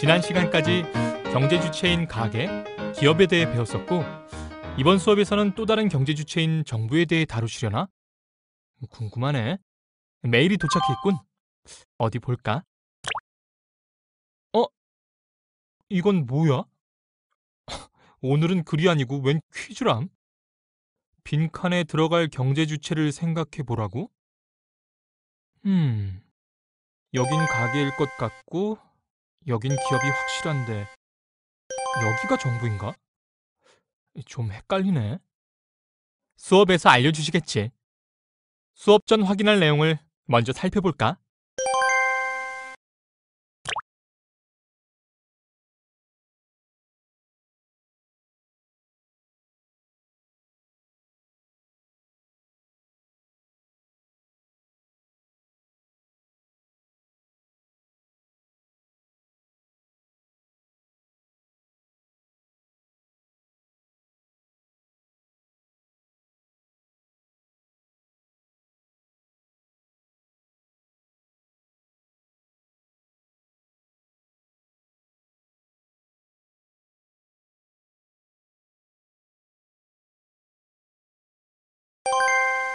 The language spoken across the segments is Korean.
지난 시간까지 경제 주체인 가계, 기업에 대해 배웠었고 이번 수업에서는 또 다른 경제 주체인 정부에 대해 다루시려나? 궁금하네. 메일이 도착했군. 어디 볼까? 어? 이건 뭐야? 오늘은 글이 아니고 웬 퀴즈람? 빈칸에 들어갈 경제 주체를 생각해 보라고? 음. 여긴 가게일 것 같고 여긴 기업이 확실한데 여기가 정부인가? 좀 헷갈리네. 수업에서 알려주시겠지. 수업 전 확인할 내용을 먼저 살펴볼까?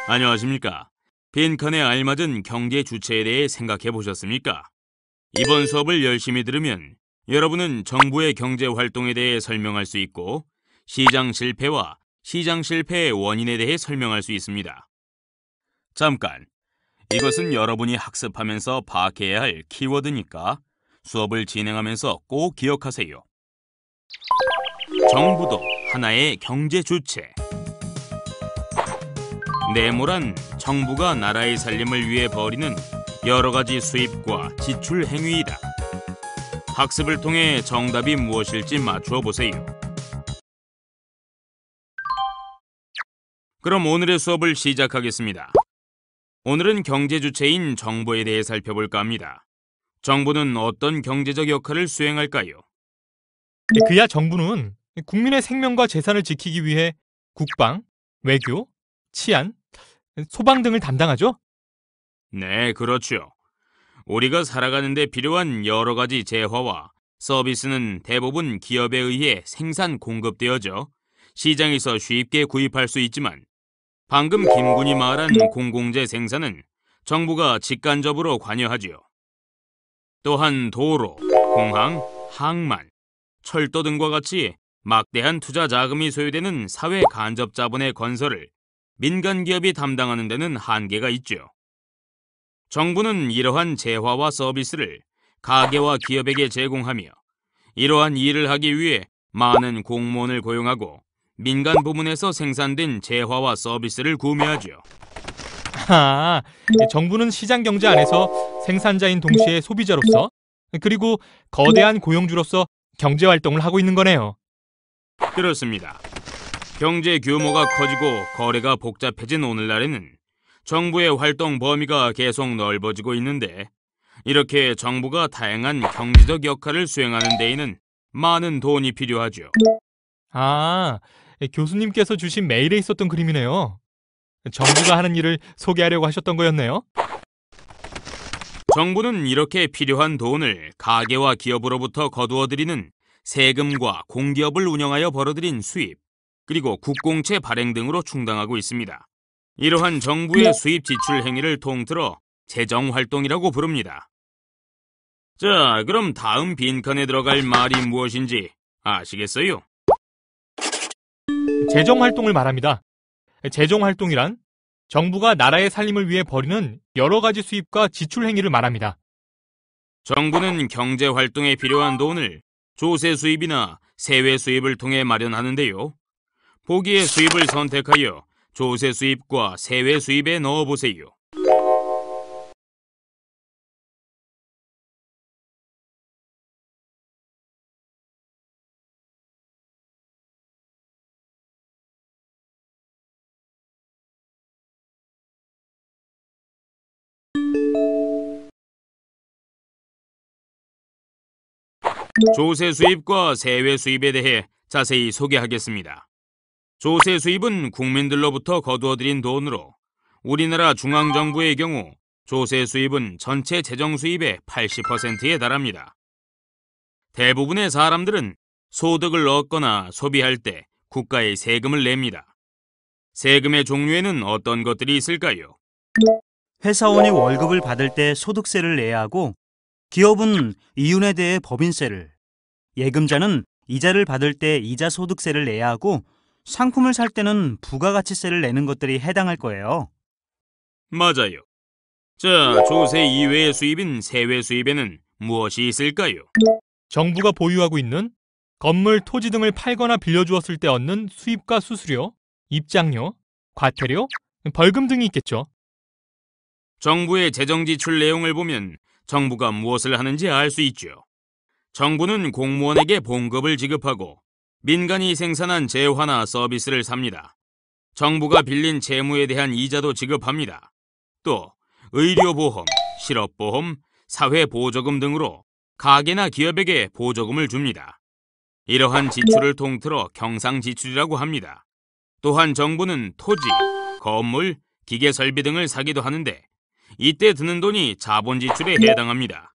안녕하십니까. 빈칸에 알맞은 경제 주체에 대해 생각해 보셨습니까? 이번 수업을 열심히 들으면 여러분은 정부의 경제 활동에 대해 설명할 수 있고 시장 실패와 시장 실패의 원인에 대해 설명할 수 있습니다. 잠깐, 이것은 여러분이 학습하면서 파악해야 할 키워드니까 수업을 진행하면서 꼭 기억하세요. 정부도 하나의 경제 주체 네모란 정부가 나라의 살림을 위해 벌이는 여러 가지 수입과 지출 행위이다. 학습을 통해 정답이 무엇일지 맞추어 보세요. 그럼 오늘의 수업을 시작하겠습니다. 오늘은 경제 주체인 정부에 대해 살펴볼까 합니다. 정부는 어떤 경제적 역할을 수행할까요? 네, 그야 정부는 국민의 생명과 재산을 지키기 위해 국방, 외교, 치안, 소방 등을 담당하죠? 네, 그렇죠. 우리가 살아가는데 필요한 여러 가지 재화와 서비스는 대부분 기업에 의해 생산 공급되어져 시장에서 쉽게 구입할 수 있지만 방금 김군이 말한 공공재 생산은 정부가 직간접으로 관여하지요. 또한 도로, 공항, 항만, 철도 등과 같이 막대한 투자 자금이 소요되는 사회 간접 자본의 건설을 민간 기업이 담당하는 데는 한계가 있죠. 정부는 이러한 재화와 서비스를 가게와 기업에게 제공하며 이러한 일을 하기 위해 많은 공무원을 고용하고 민간 부문에서 생산된 재화와 서비스를 구매하죠. 아, 정부는 시장 경제 안에서 생산자인 동시에 소비자로서 그리고 거대한 고용주로서 경제 활동을 하고 있는 거네요. 그렇습니다. 경제 규모가 커지고 거래가 복잡해진 오늘날에는 정부의 활동 범위가 계속 넓어지고 있는데 이렇게 정부가 다양한 경제적 역할을 수행하는 데에는 많은 돈이 필요하죠. 아, 예, 교수님께서 주신 메일에 있었던 그림이네요. 정부가 하는 일을 소개하려고 하셨던 거였네요. 정부는 이렇게 필요한 돈을 가계와 기업으로부터 거두어들이는 세금과 공기업을 운영하여 벌어들인 수입, 그리고 국공채 발행 등으로 충당하고 있습니다. 이러한 정부의 네. 수입 지출 행위를 통틀어 재정활동이라고 부릅니다. 자, 그럼 다음 빈칸에 들어갈 말이 무엇인지 아시겠어요? 재정활동을 말합니다. 재정활동이란 정부가 나라의 살림을 위해 벌이는 여러 가지 수입과 지출 행위를 말합니다. 정부는 경제 활동에 필요한 돈을 조세 수입이나 세외 수입을 통해 마련하는데요. 보기의 수입을 선택하여 조세 수입과 세외 수입에 넣어보세요. 조세 수입과 세외 수입에 대해 자세히 소개하겠습니다. 조세 수입은 국민들로부터 거두어들인 돈으로 우리나라 중앙정부의 경우 조세 수입은 전체 재정 수입의 80%에 달합니다. 대부분의 사람들은 소득을 얻거나 소비할 때 국가에 세금을 냅니다. 세금의 종류에는 어떤 것들이 있을까요? 회사원이 월급을 받을 때 소득세를 내야 하고 기업은 이윤에 대해 법인세를 예금자는 이자를 받을 때 이자 소득세를 내야 하고 상품을 살 때는 부가가치세를 내는 것들이 해당할 거예요. 맞아요. 자, 조세 이외의 수입인 세외 수입에는 무엇이 있을까요? 정부가 보유하고 있는 건물, 토지 등을 팔거나 빌려주었을 때 얻는 수입과 수수료, 입장료, 과태료, 벌금 등이 있겠죠. 정부의 재정 지출 내용을 보면 정부가 무엇을 하는지 알 수 있죠. 정부는 공무원에게 봉급을 지급하고 민간이 생산한 재화나 서비스를 삽니다. 정부가 빌린 재무에 대한 이자도 지급합니다. 또 의료보험, 실업보험, 사회보조금 등으로 가게나 기업에게 보조금을 줍니다. 이러한 지출을 통틀어 경상지출이라고 합니다. 또한 정부는 토지, 건물, 기계설비 등을 사기도 하는데 이때 드는 돈이 자본지출에 해당합니다.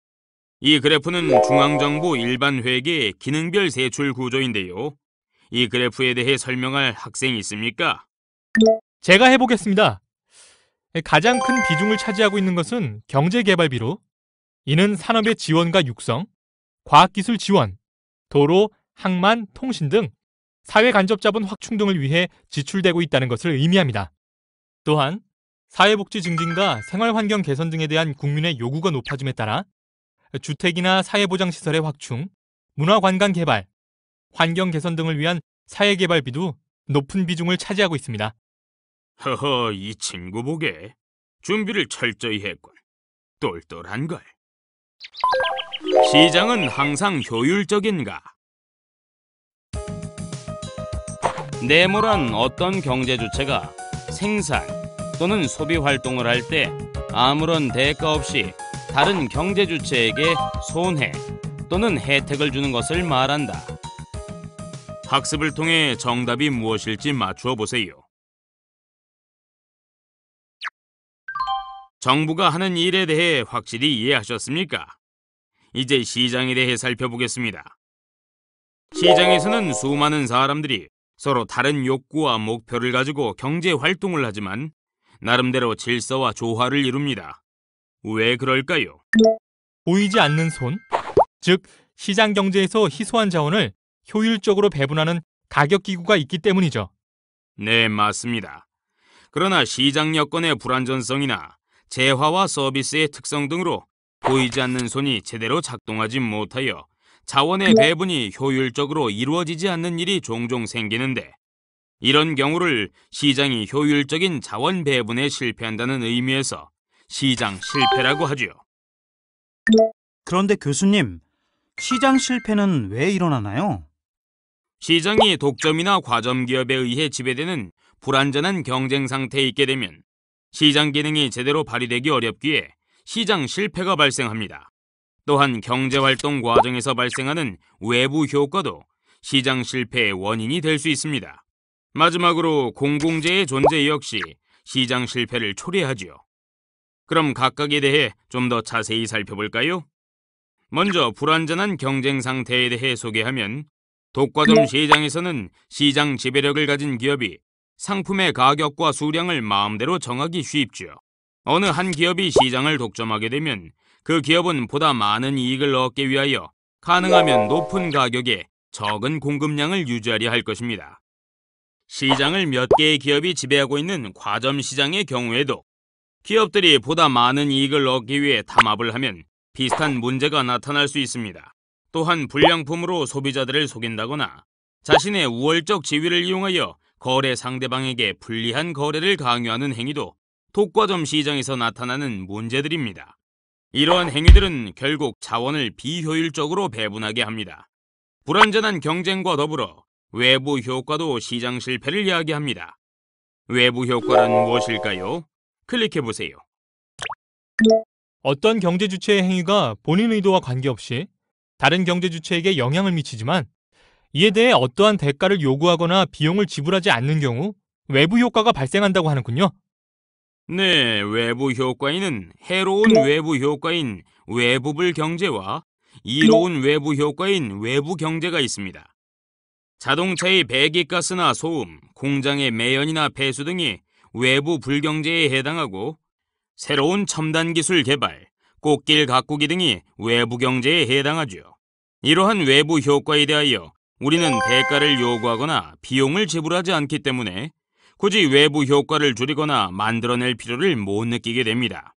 이 그래프는 중앙정부 일반회계 기능별 세출 구조인데요. 이 그래프에 대해 설명할 학생이 있습니까? 제가 해보겠습니다. 가장 큰 비중을 차지하고 있는 것은 경제개발비로 이는 산업의 지원과 육성, 과학기술 지원, 도로, 항만, 통신 등 사회 간접자본 확충 등을 위해 지출되고 있다는 것을 의미합니다. 또한 사회복지 증진과 생활환경 개선 등에 대한 국민의 요구가 높아짐에 따라 주택이나 사회보장시설의 확충, 문화관광 개발, 환경 개선 등을 위한 사회개발비도 높은 비중을 차지하고 있습니다. 허허, 이 친구 보게. 준비를 철저히 했군. 똘똘한 걸. 시장은 항상 효율적인가? 네모란 어떤 경제 주체가 생산 또는 소비 활동을 할 때 아무런 대가 없이 다른 경제 주체에게 손해 또는 혜택을 주는 것을 말한다. 학습을 통해 정답이 무엇일지 맞추어 보세요. 정부가 하는 일에 대해 확실히 이해하셨습니까? 이제 시장에 대해 살펴보겠습니다. 시장에서는 수많은 사람들이 서로 다른 욕구와 목표를 가지고 경제 활동을 하지만 나름대로 질서와 조화를 이룹니다. 왜 그럴까요? 보이지 않는 손, 즉 시장 경제에서 희소한 자원을 효율적으로 배분하는 가격 기구가 있기 때문이죠. 네, 맞습니다. 그러나 시장 여건의 불안전성이나 재화와 서비스의 특성 등으로 보이지 않는 손이 제대로 작동하지 못하여 자원의 네. 배분이 효율적으로 이루어지지 않는 일이 종종 생기는데 이런 경우를 시장이 효율적인 자원 배분에 실패한다는 의미에서 시장 실패라고 하죠 그런데 교수님, 시장 실패는 왜 일어나나요? 시장이 독점이나 과점 기업에 의해 지배되는 불안전한 경쟁 상태에 있게 되면 시장 기능이 제대로 발휘되기 어렵기에 시장 실패가 발생합니다. 또한 경제활동 과정에서 발생하는 외부 효과도 시장 실패의 원인이 될 수 있습니다. 마지막으로 공공재의 존재 역시 시장 실패를 초래하지요. 그럼 각각에 대해 좀 더 자세히 살펴볼까요? 먼저 불완전한 경쟁 상태에 대해 소개하면 독과점 네. 시장에서는 시장 지배력을 가진 기업이 상품의 가격과 수량을 마음대로 정하기 쉽죠. 어느 한 기업이 시장을 독점하게 되면 그 기업은 보다 많은 이익을 얻기 위하여 가능하면 네. 높은 가격에 적은 공급량을 유지하려 할 것입니다. 시장을 몇 개의 기업이 지배하고 있는 과점 시장의 경우에도 기업들이 보다 많은 이익을 얻기 위해 담합을 하면 비슷한 문제가 나타날 수 있습니다. 또한 불량품으로 소비자들을 속인다거나 자신의 우월적 지위를 이용하여 거래 상대방에게 불리한 거래를 강요하는 행위도 독과점 시장에서 나타나는 문제들입니다. 이러한 행위들은 결국 자원을 비효율적으로 배분하게 합니다. 불안전한 경쟁과 더불어 외부 효과도 시장 실패를 이야기합니다. 외부 효과란 무엇일까요? 클릭해보세요. 어떤 경제 주체의 행위가 본인 의도와 관계없이 다른 경제 주체에게 영향을 미치지만 이에 대해 어떠한 대가를 요구하거나 비용을 지불하지 않는 경우 외부 효과가 발생한다고 하는군요. 네, 외부 효과인은 해로운 네. 외부 효과인 외부불 경제와 이로운 네. 외부 효과인 외부 경제가 있습니다. 자동차의 배기가스나 소음, 공장의 매연이나 배수 등이 외부 불경제에 해당하고 새로운 첨단 기술 개발, 꽃길 가꾸기 등이 외부 경제에 해당하죠. 이러한 외부 효과에 대하여 우리는 대가를 요구하거나 비용을 지불하지 않기 때문에 굳이 외부 효과를 줄이거나 만들어낼 필요를 못 느끼게 됩니다.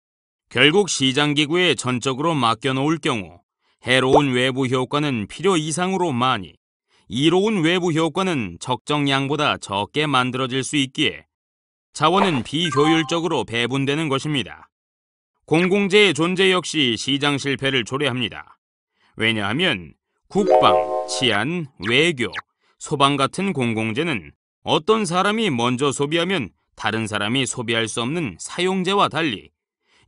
결국 시장기구에 전적으로 맡겨놓을 경우 해로운 외부 효과는 필요 이상으로 많이, 이로운 외부 효과는 적정량보다 적게 만들어질 수 있기에 자원은 비효율적으로 배분되는 것입니다. 공공재의 존재 역시 시장 실패를 초래합니다 왜냐하면 국방, 치안, 외교, 소방 같은 공공재는 어떤 사람이 먼저 소비하면 다른 사람이 소비할 수 없는 사용재와 달리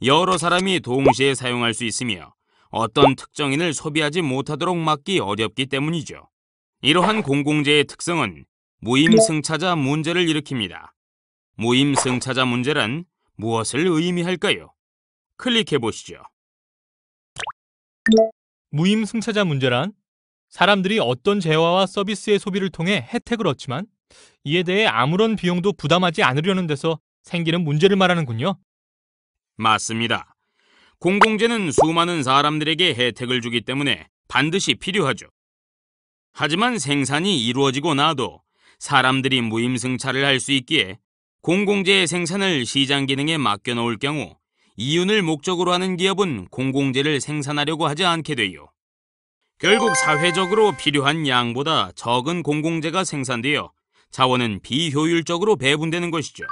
여러 사람이 동시에 사용할 수 있으며 어떤 특정인을 소비하지 못하도록 막기 어렵기 때문이죠. 이러한 공공재의 특성은 무임승차자 문제를 일으킵니다. 무임 승차자 문제란 무엇을 의미할까요? 클릭해 보시죠. 무임 승차자 문제란 사람들이 어떤 재화와 서비스의 소비를 통해 혜택을 얻지만 이에 대해 아무런 비용도 부담하지 않으려는 데서 생기는 문제를 말하는군요. 맞습니다. 공공재는 수많은 사람들에게 혜택을 주기 때문에 반드시 필요하죠. 하지만 생산이 이루어지고 나도 사람들이 무임승차를 할 수 있기에 공공재의 생산을 시장 기능에 맡겨놓을 경우 이윤을 목적으로 하는 기업은 공공재를 생산하려고 하지 않게 돼요 결국 사회적으로 필요한 양보다 적은 공공재가 생산되어 자원은 비효율적으로 배분되는 것이죠.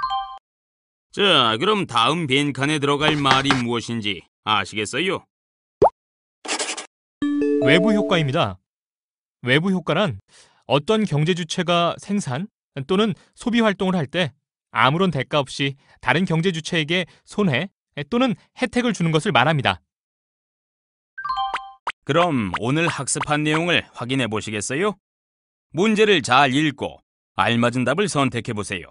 자, 그럼 다음 빈칸에 들어갈 말이 무엇인지 아시겠어요? 외부 효과입니다. 외부 효과란 어떤 경제 주체가 생산 또는 소비 활동을 할때 아무런 대가 없이 다른 경제 주체에게 손해 또는 혜택을 주는 것을 말합니다. 그럼 오늘 학습한 내용을 확인해 보시겠어요? 문제를 잘 읽고 알맞은 답을 선택해 보세요.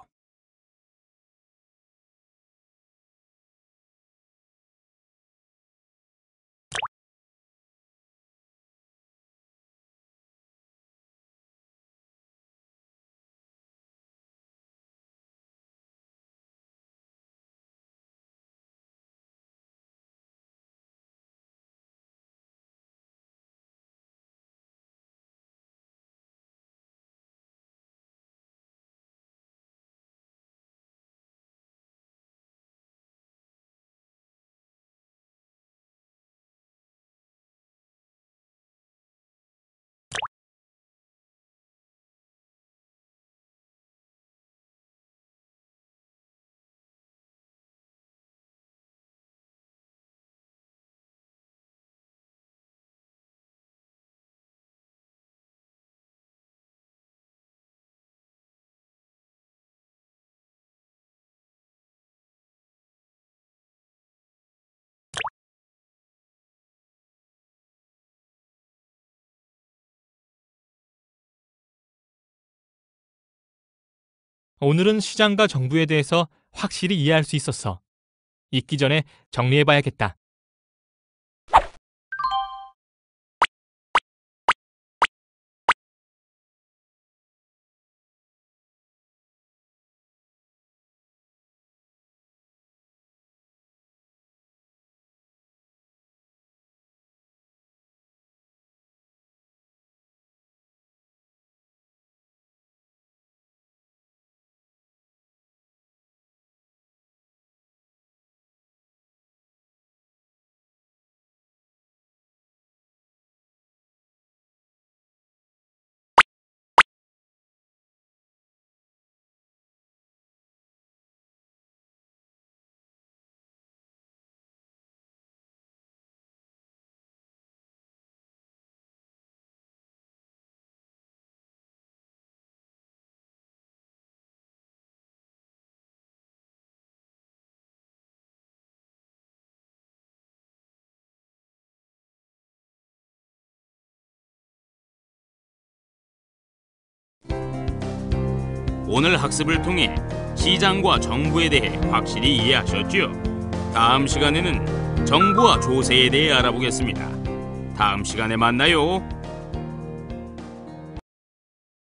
오늘은 시장과 정부에 대해서 확실히 이해할 수 있었어. 잊기 전에 정리해봐야겠다. 오늘 학습을 통해 시장과 정부에 대해 확실히 이해하셨죠? 다음 시간에는 정부와 조세에 대해 알아보겠습니다. 다음 시간에 만나요.